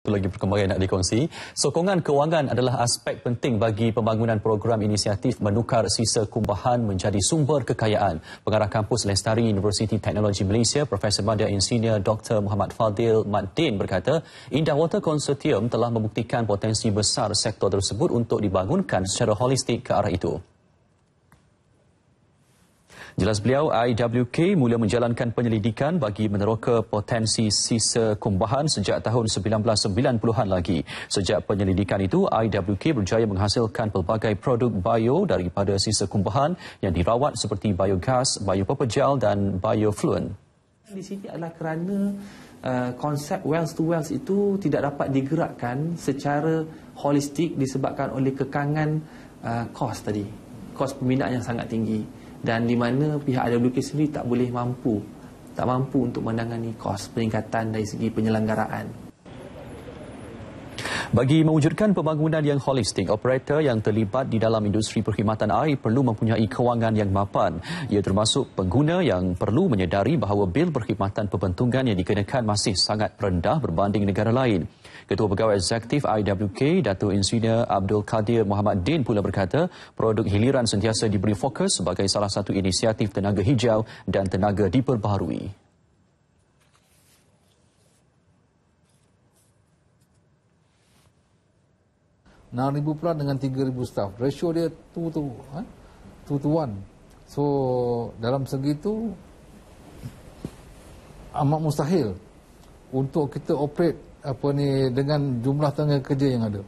Itu lagi perkembangan yang nak dikongsi. Sokongan kewangan adalah aspek penting bagi pembangunan program inisiatif menukar sisa kumbahan menjadi sumber kekayaan. Pengarah kampus Lestari Universiti Teknologi Malaysia, Profesor Madya Insinyur Dr. Muhammad Fadil Maddin berkata, Indah Water Consortium telah membuktikan potensi besar sektor tersebut untuk dibangunkan secara holistik ke arah itu. Jelas beliau, IWK mula menjalankan penyelidikan bagi meneroka potensi sisa kumbahan sejak tahun 1990-an lagi. Sejak penyelidikan itu, IWK berjaya menghasilkan pelbagai produk bio daripada sisa kumbahan yang dirawat seperti biogas, biopepejal dan biofluen. Di sini adalah kerana uh, konsep wells to wells itu tidak dapat digerakkan secara holistik disebabkan oleh kekangan uh, kos tadi. Kos pembinaan yang sangat tinggi dan di mana pihak AWK sendiri tak boleh mampu tak mampu untuk menangani kos peningkatan dari segi penyelenggaraan bagi mewujudkan pembangunan yang holistik, operator yang terlibat di dalam industri perkhidmatan air perlu mempunyai kewangan yang mapan. Ia termasuk pengguna yang perlu menyedari bahawa bil perkhidmatan pembentungan yang dikenakan masih sangat rendah berbanding negara lain. Ketua Pegawai Eksekutif IWK, Datuk Insinyur Abdul Kadir Muhammad Din pula berkata, produk hiliran sentiasa diberi fokus sebagai salah satu inisiatif tenaga hijau dan tenaga diperbaharui. 6,000 pula dengan 3,000 staff. Ratio dia 2 to 1. eh? two to one. So dalam segi itu amat mustahil untuk kita operate apa ni dengan jumlah tenaga kerja yang ada.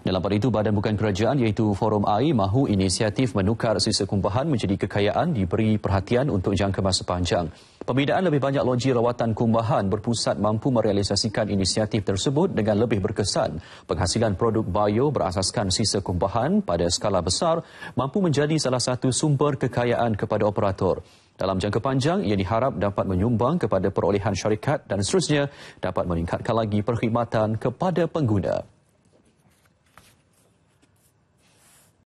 Dalam pada itu, badan bukan kerajaan iaitu Forum AI mahu inisiatif menukar sisa kumpahan menjadi kekayaan diberi perhatian untuk jangka masa panjang. Pembinaan lebih banyak loji rawatan kumbahan berpusat mampu merealisasikan inisiatif tersebut dengan lebih berkesan. Penghasilan produk bio berasaskan sisa kumbahan pada skala besar mampu menjadi salah satu sumber kekayaan kepada operator. Dalam jangka panjang, ia diharap dapat menyumbang kepada perolehan syarikat dan seterusnya dapat meningkatkan lagi perkhidmatan kepada pengguna.